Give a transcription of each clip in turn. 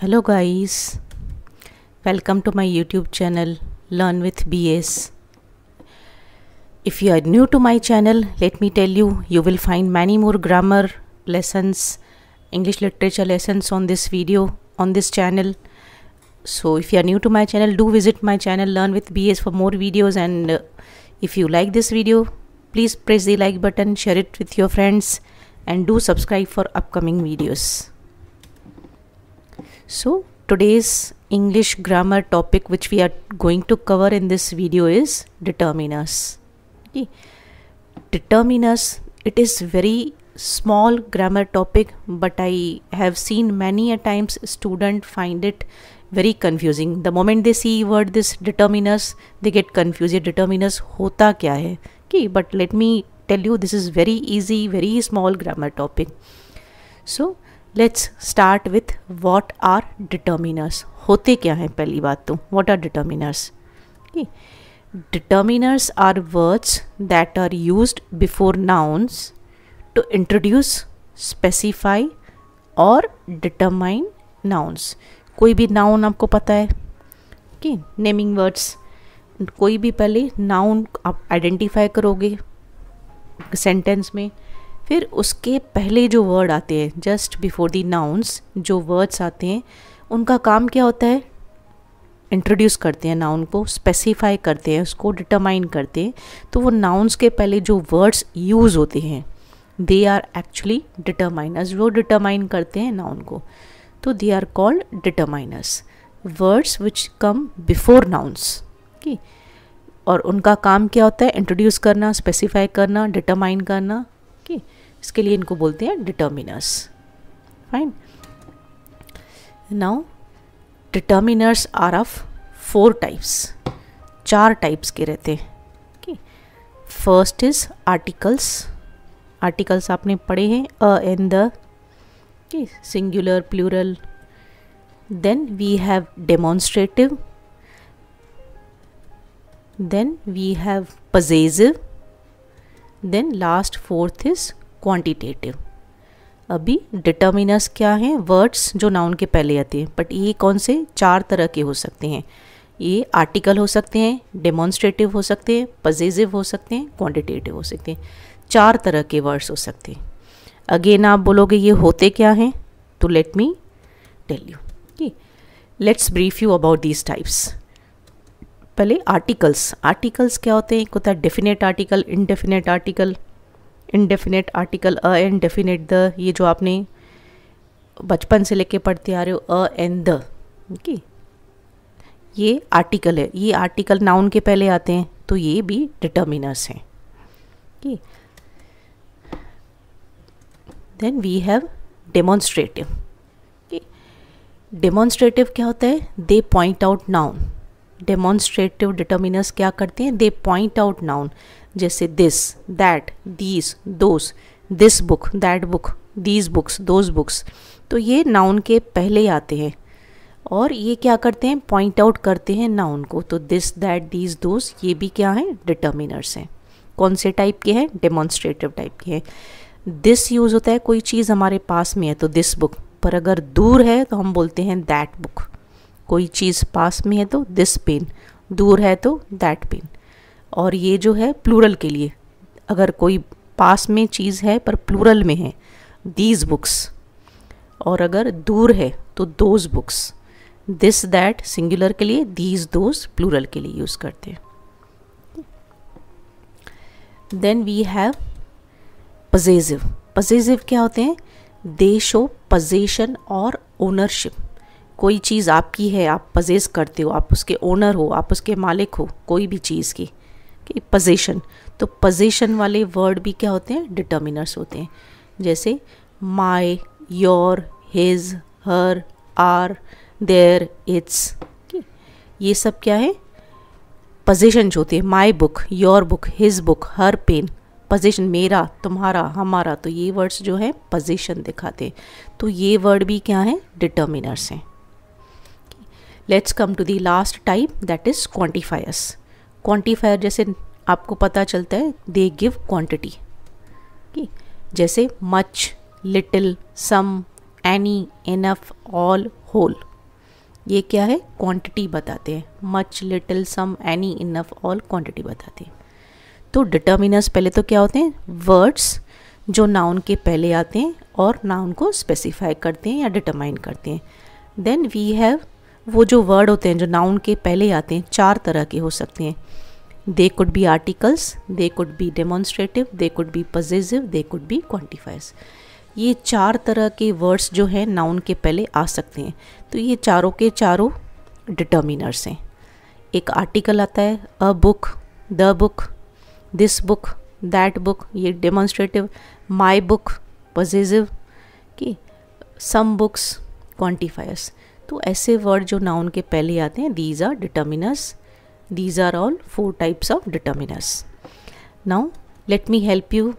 hello guys welcome to my youtube channel learn with bs if you are new to my channel let me tell you you will find many more grammar lessons english literature lessons on this video on this channel so if you are new to my channel do visit my channel learn with bs for more videos and uh, if you like this video please press the like button share it with your friends and do subscribe for upcoming videos So today's English grammar topic which we are going to cover in this video is determiners. Okay. Determiners, it is very small grammar topic but I have seen many a times student find it very confusing. The moment they see word this determiners, they get confused. Determiners hota kya hai? Okay, but let me tell you this is very easy, very small grammar topic. So let's start with what are determiners होते क्या हैं पहली बात तो what are determiners determiners are words that are use before nouns to introduce specify और determine nouns कोई भी noun आपको पता है कि नेमिंग वर्ड्स कोई भी पहले नाउन आप आइडेंटिफाई करोगे सेंटेंस में फिर उसके पहले जो वर्ड आते हैं जस्ट बिफोर दी नाउन्स जो वर्ड्स आते हैं उनका काम क्या होता है इंट्रोड्यूस करते हैं नाउन को स्पेसिफाई करते हैं उसको डिटरमाइन करते हैं तो वो नाउन्स के पहले जो वर्ड्स यूज़ होते हैं दे आर एक्चुअली डिटरमाइनर्स वो डिटरमाइन करते हैं नाउन को तो they are called determiners words which come before nouns की और उनका काम क्या होता है इंट्रोड्यूस करना स्पेसिफाई करना डिटरमाइन करना इसके लिए इनको बोलते हैं determiners fine now determiners are of four types चार टाइप्स के रहते हैं फर्स्ट इज आर्टिकल्स आर्टिकल्स आपने पढ़े हैं a and the singular plural then we have demonstrative then we have possessive then last fourth is quantitative अभी determiners क्या हैं वर्ड्स जो नाउन के पहले आते हैं बट ये कौन से चार तरह के हो सकते हैं ये आर्टिकल हो सकते हैं डेमोन्स्ट्रेटिव हो सकते हैं पजेजिव हो सकते हैं क्वांटिटेटिव हो सकते हैं चार तरह के वर्ड्स हो सकते हैं अगेन आप बोलोगे ये होते क्या हैं तो लेट मी टेल यू ठीक let's brief you about these types पहले आर्टिकल्स आर्टिकल्स क्या होते हैं एक होता है definite article indefinite article indefinite article a and definite the ये जो आपने बचपन से लेके पढ़ते आ रहे हो अ एंड द ओके ये आर्टिकल है ये आर्टिकल नाउन के पहले आते हैं तो ये भी डिटर्मिनर्स हैं okay then we have demonstrative demonstrative क्या होता है they point out noun demonstrative determiners क्या करते हैं दे पॉइंट आउट नाउन जैसे this that these those this book that book these books those books तो ये नाउन के पहले आते हैं और ये क्या करते हैं पॉइंट आउट करते हैं नाउन को तो दिस दैट दीज दोज ये भी क्या हैं डिटर्मिनर्स हैं कौन से टाइप के हैं डेमोन्स्ट्रेटिव टाइप के हैं दिस यूज़ होता है कोई चीज़ हमारे पास में है तो दिस बुक पर अगर दूर है तो हम बोलते हैं दैट बुक कोई चीज़ पास में है तो दिस पेन दूर है तो दैट पेन और ये जो है प्लूरल के लिए अगर कोई पास में चीज़ है पर प्लूरल में है दीज बुक्स और अगर दूर है तो those books this that singular के लिए दीज दोज प्लूरल के लिए यूज़ करते हैं then we have possessive possessive क्या होते हैं दे शो पजेशन और ओनरशिप कोई चीज़ आपकी है आप पजेस करते हो आप उसके ओनर हो आप उसके मालिक हो कोई भी चीज़ की कि पजेशन तो पजेशन वाले वर्ड भी क्या होते हैं डिटर्मिनर्स होते हैं जैसे my your his her our their its ये सब क्या है पजेशन जो होते हैं my book your book his book her pen possession मेरा तुम्हारा हमारा तो ये वर्ड्स जो है पजेशन दिखाते हैं तो ये वर्ड भी क्या है डिटर्मिनर्स हैं let's come to the last type that is quantifiers quantifier जैसे आपको पता चलता है दे गिव क्वान्टिटी जैसे much little some any enough all whole ये क्या है क्वांटिटी बताते हैं much little some any enough all quantity बताते हैं तो डिटर्मिनर्स पहले तो क्या होते हैं वर्ड्स जो नाउन के पहले आते हैं और नाउन को स्पेसिफाई करते हैं या डिटरमाइन करते हैं देन वी हैव वो जो वर्ड होते हैं जो नाउन के पहले आते हैं चार तरह के हो सकते हैं they could be articles they could be demonstrative they could be possessive they could be quantifiers ये चार तरह के वर्ड्स जो हैं नाउन के पहले आ सकते हैं तो ये चारों के चारों डिटर्मिनर्स हैं एक आर्टिकल आता है a book the book this book that book ये डेमोन्स्ट्रेटिव माई बुक पजेजिव की सम बुक्स क्वान्टिफायर्स तो ऐसे वर्ड जो नाउन के पहले आते हैं these are determiners these are all four types of determiners now let me help you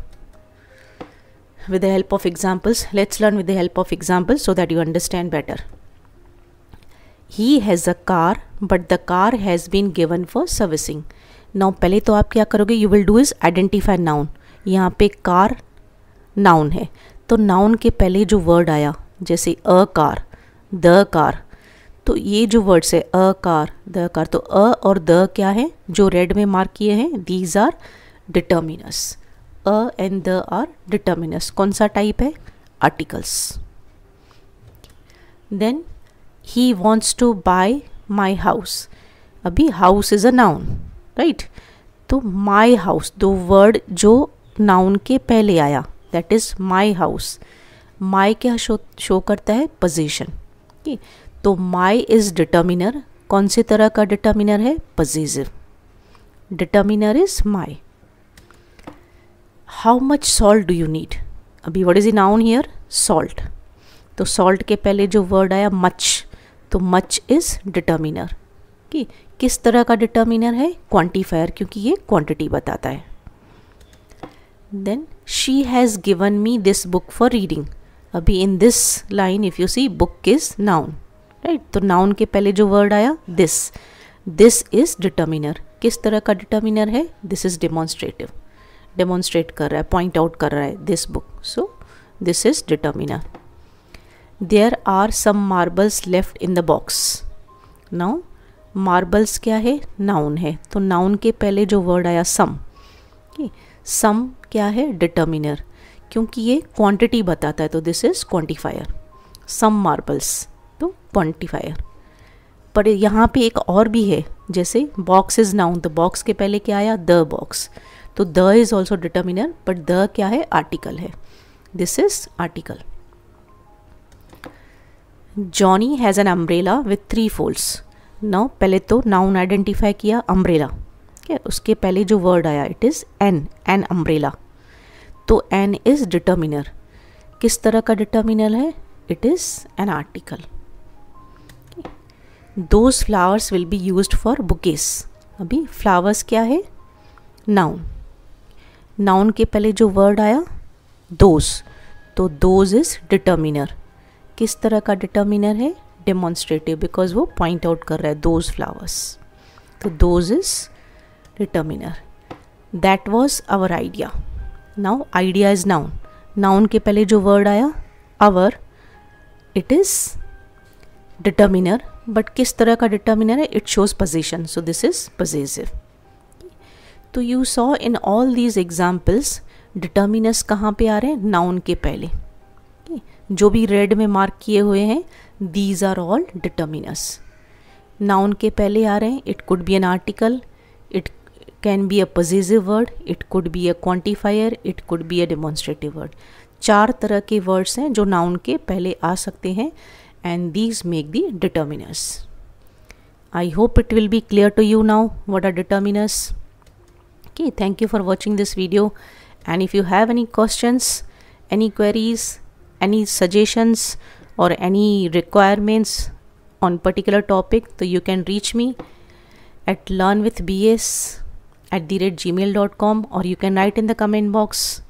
with the help of examples let's learn with the help of examples so that you understand better he has a car but the car has been given for servicing now पहले तो आप क्या करोगे you will do is identify noun यहाँ पे car noun है तो noun के पहले जो वर्ड आया जैसे अ कार द कार तो ये जो वर्ड्स है अ कार द कार तो अ और द क्या है जो रेड में मार्क किए हैं these are determiners a and the are determiners कौन सा टाइप है articles then he wants to buy my house अभी house is a noun right तो माई हाउस दो वर्ड जो नाउन के पहले आया that is my house my क्या शो शो करता है पोजिशन ओके तो माई इज़ डिटर्मिनर कौन सी तरह का डिटर्मिनर है possessive determiner is my how much salt do you need अभी what is in noun here salt तो सॉल्ट के पहले जो वर्ड आया मच तो मच इज़ डिटर्मिनर कि किस तरह का डिटर्मिनर है क्वांटिफायर क्योंकि ये क्वांटिटी बताता है then she has given me this book for reading अभी in this line if you see book is noun right तो नाउन के पहले जो वर्ड आया दिस दिस इज डिटर्मिनर किस तरह का डिटर्मिनर है दिस इज डिमॉन्स्ट्रेटिव डेमोन्स्ट्रेट कर रहा है पॉइंट आउट कर रहा है this book so this is determiner there are some marbles left in the box now marbles क्या है नाउन है तो नाउन के पहले जो वर्ड आया सम सम क्या है डिटर्मिनर क्योंकि ये क्वांटिटी बताता है तो this is quantifier some marbles तो क्वांटिफायर पर यहाँ पे एक और भी है जैसे box is noun the box के पहले क्या आया द बॉक्स तो the is also determiner but the क्या है आर्टिकल है this is article Johnny has an umbrella with three folds now पहले तो नाउन आइडेंटिफाई किया अम्ब्रेला ठीक है उसके पहले जो वर्ड आया it is an an umbrella तो एन इज़ डिटर्मिनर किस तरह का डिटर्मिनर है it is an article those flowers will be use for bouquets अभी फ्लावर्स क्या है नाउन नाउन के पहले जो वर्ड आया दोज तो दोज इज़ डिटर्मिनर किस तरह का डिटर्मिनर है डेमोन्स्ट्रेटिव बिकॉज वो पॉइंट आउट कर रहा है दोज फ्लावर्स तो those is determiner that was our idea now idea is noun noun के पहले जो वर्ड आया our it is determiner but किस तरह का डिटर्मिनर है it shows position so this is possessive तो you saw in all these examples determiners कहाँ पे आ रहे हैं नाउन के पहले जो भी रेड में मार्क किए हुए हैं these are all determiners noun के पहले आ रहे हैं it could be an article it can be a possessive word it could be a quantifier it could be a demonstrative word चार तरह के वर्ड्स हैं जो नाउन के पहले आ सकते हैं and these make the determiners I hope it will be clear to you now what are determiners okay thank you for watching this video and if you have any question any queries any suggestions और any requirements on particular topic तो you can reach me at learn with B S at the gmail.com or you can write in the comment box